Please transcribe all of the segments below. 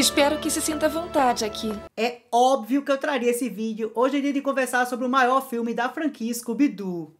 Espero que se sinta à vontade aqui. É óbvio que eu traria esse vídeo hoje em dia de conversar sobre o maior filme da franquia Scooby-Doo.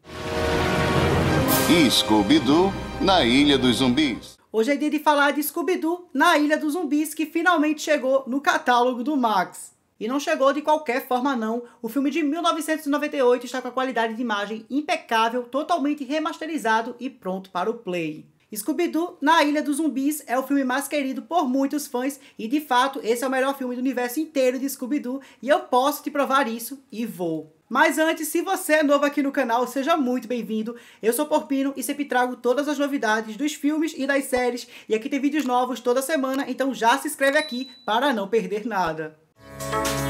Scooby-Doo na Ilha dos Zumbis. Hoje é dia de falar de Scooby-Doo na Ilha dos Zumbis, que finalmente chegou no catálogo do Max. E não chegou de qualquer forma não, o filme de 1998 está com a qualidade de imagem impecável, totalmente remasterizado e pronto para o play. Scooby-Doo na Ilha dos Zumbis é o filme mais querido por muitos fãs e de fato esse é o melhor filme do universo inteiro de Scooby-Doo e eu posso te provar isso e vou. Mas antes, se você é novo aqui no canal, seja muito bem-vindo. Eu sou Porpino e sempre trago todas as novidades dos filmes e das séries e aqui tem vídeos novos toda semana, então já se inscreve aqui para não perder nada. Música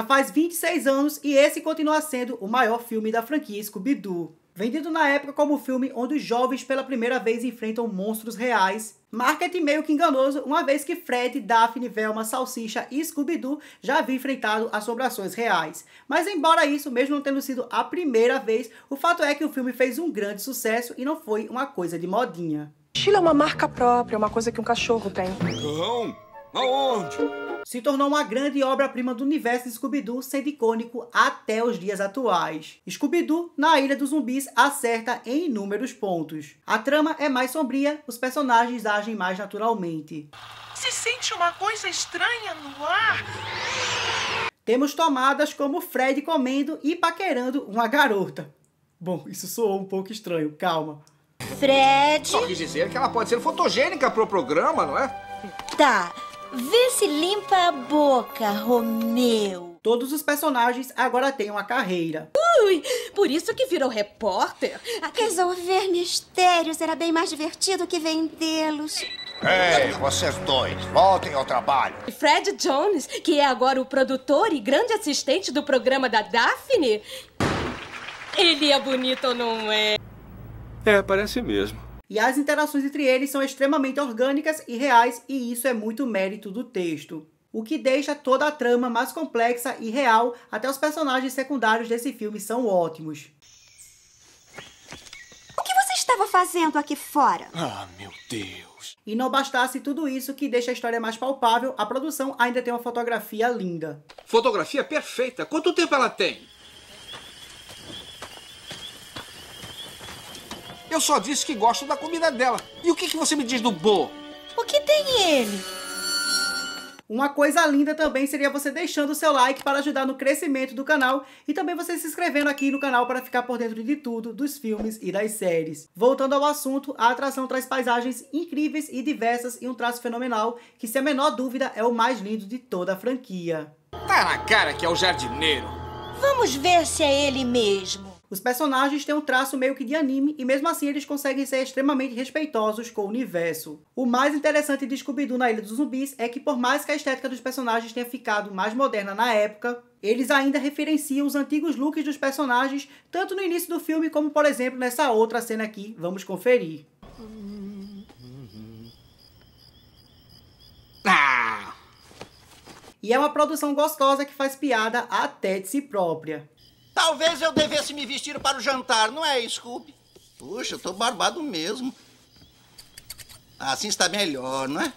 Já faz 26 anos e esse continua sendo o maior filme da franquia Scooby-Doo. Vendido na época como o filme onde os jovens pela primeira vez enfrentam monstros reais, marketing meio que enganoso, uma vez que Fred, Daphne, Velma, Salsicha e Scooby-Doo já haviam enfrentado assombrações reais. Mas embora isso, mesmo não tendo sido a primeira vez, o fato é que o filme fez um grande sucesso e não foi uma coisa de modinha. Chile é uma marca própria, é uma coisa que um cachorro tem. Cão? Aonde? se tornou uma grande obra-prima do universo de Scooby-Doo, sendo icônico até os dias atuais. Scooby-Doo, na Ilha dos Zumbis, acerta em inúmeros pontos. A trama é mais sombria, os personagens agem mais naturalmente. Se sente uma coisa estranha no ar? Temos tomadas como Fred comendo e paquerando uma garota. Bom, isso soou um pouco estranho, calma. Fred? Só quis dizer que ela pode ser fotogênica pro programa, não é? Tá. Vê se limpa a boca, Romeu. Todos os personagens agora têm uma carreira. Ui, por isso que virou repórter. Resolver mistérios era bem mais divertido que vendê-los. Ei, vocês dois, voltem ao trabalho. Fred Jones, que é agora o produtor e grande assistente do programa da Daphne. Ele é bonito, não é? É, parece mesmo. E as interações entre eles são extremamente orgânicas e reais, e isso é muito mérito do texto. O que deixa toda a trama mais complexa e real, até os personagens secundários desse filme são ótimos. O que você estava fazendo aqui fora? Ah, meu Deus! E não bastasse tudo isso que deixa a história mais palpável, a produção ainda tem uma fotografia linda. Fotografia perfeita! Quanto tempo ela tem? Eu só disse que gosto da comida dela. E o que, que você me diz do Bo? O que tem ele? Uma coisa linda também seria você deixando o seu like para ajudar no crescimento do canal e também você se inscrevendo aqui no canal para ficar por dentro de tudo, dos filmes e das séries. Voltando ao assunto, a atração traz paisagens incríveis e diversas e um traço fenomenal que, sem a menor dúvida, é o mais lindo de toda a franquia. Tá na cara que é o jardineiro. Vamos ver se é ele mesmo. Os personagens têm um traço meio que de anime e mesmo assim eles conseguem ser extremamente respeitosos com o universo. O mais interessante de Scooby-Doo na Ilha dos Zumbis é que por mais que a estética dos personagens tenha ficado mais moderna na época, eles ainda referenciam os antigos looks dos personagens, tanto no início do filme como, por exemplo, nessa outra cena aqui. Vamos conferir. Ah! E é uma produção gostosa que faz piada até de si própria. Talvez eu devesse me vestir para o jantar, não é, Scooby? Puxa, eu tô barbado mesmo. Assim está melhor, não é?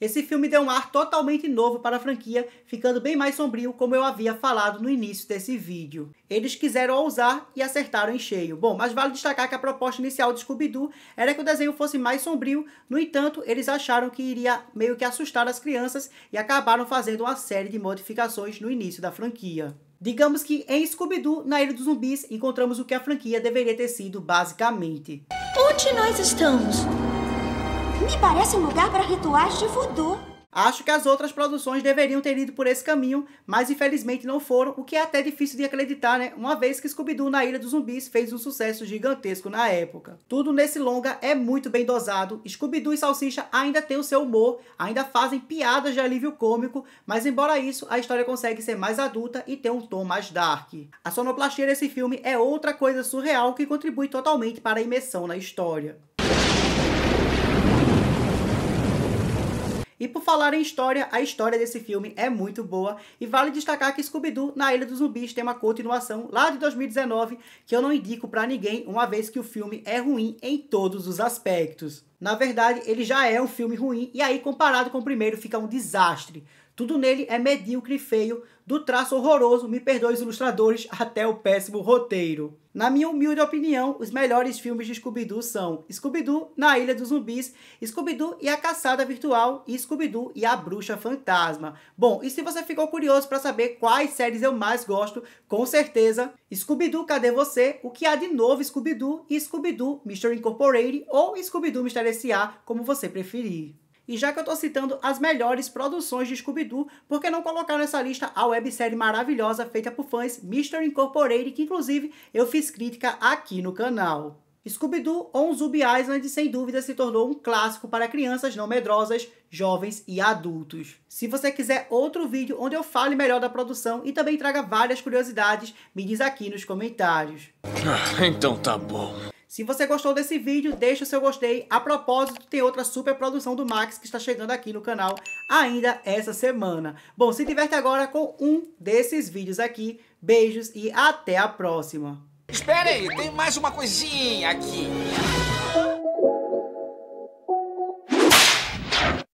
Esse filme deu um ar totalmente novo para a franquia, ficando bem mais sombrio, como eu havia falado no início desse vídeo. Eles quiseram ousar e acertaram em cheio. Bom, mas vale destacar que a proposta inicial de Scooby-Doo era que o desenho fosse mais sombrio, no entanto, eles acharam que iria meio que assustar as crianças e acabaram fazendo uma série de modificações no início da franquia. Digamos que em Scooby-Doo, na Ilha dos Zumbis, encontramos o que a franquia deveria ter sido basicamente. Onde nós estamos? Me parece um lugar para rituais de voodoo. Acho que as outras produções deveriam ter ido por esse caminho, mas infelizmente não foram, o que é até difícil de acreditar, né? Uma vez que Scooby-Doo na Ilha dos Zumbis fez um sucesso gigantesco na época. Tudo nesse longa é muito bem dosado. Scooby-Doo e Salsicha ainda têm o seu humor, ainda fazem piadas de alívio cômico, mas embora isso, a história consegue ser mais adulta e ter um tom mais dark. A sonoplastia desse filme é outra coisa surreal que contribui totalmente para a imersão na história. E por falar em história, a história desse filme é muito boa e vale destacar que Scooby-Doo na Ilha dos Zumbis tem uma continuação lá de 2019 que eu não indico para ninguém, uma vez que o filme é ruim em todos os aspectos. Na verdade, ele já é um filme ruim e aí comparado com o primeiro fica um desastre. Tudo nele é medíocre e feio, do traço horroroso, me perdoe os ilustradores, até o péssimo roteiro. Na minha humilde opinião, os melhores filmes de Scooby-Doo são Scooby-Doo na Ilha dos Zumbis, Scooby-Doo e a Caçada Virtual e Scooby-Doo e a Bruxa Fantasma. Bom, e se você ficou curioso para saber quais séries eu mais gosto, com certeza, Scooby-Doo Cadê Você? O que há de novo Scooby-Doo e Scooby-Doo Mr. Incorporated ou Scooby-Doo Mr. S.A., como você preferir. E já que eu tô citando as melhores produções de Scooby-Doo, por que não colocar nessa lista a websérie maravilhosa feita por fãs Mr. Incorporated, que inclusive eu fiz crítica aqui no canal. Scooby-Doo on Zuby Island sem dúvida se tornou um clássico para crianças não medrosas, jovens e adultos. Se você quiser outro vídeo onde eu fale melhor da produção e também traga várias curiosidades, me diz aqui nos comentários. Ah, então tá bom. Se você gostou desse vídeo, deixa o seu gostei. A propósito, tem outra super produção do Max que está chegando aqui no canal ainda essa semana. Bom, se diverte agora com um desses vídeos aqui. Beijos e até a próxima. esperem tem mais uma coisinha aqui.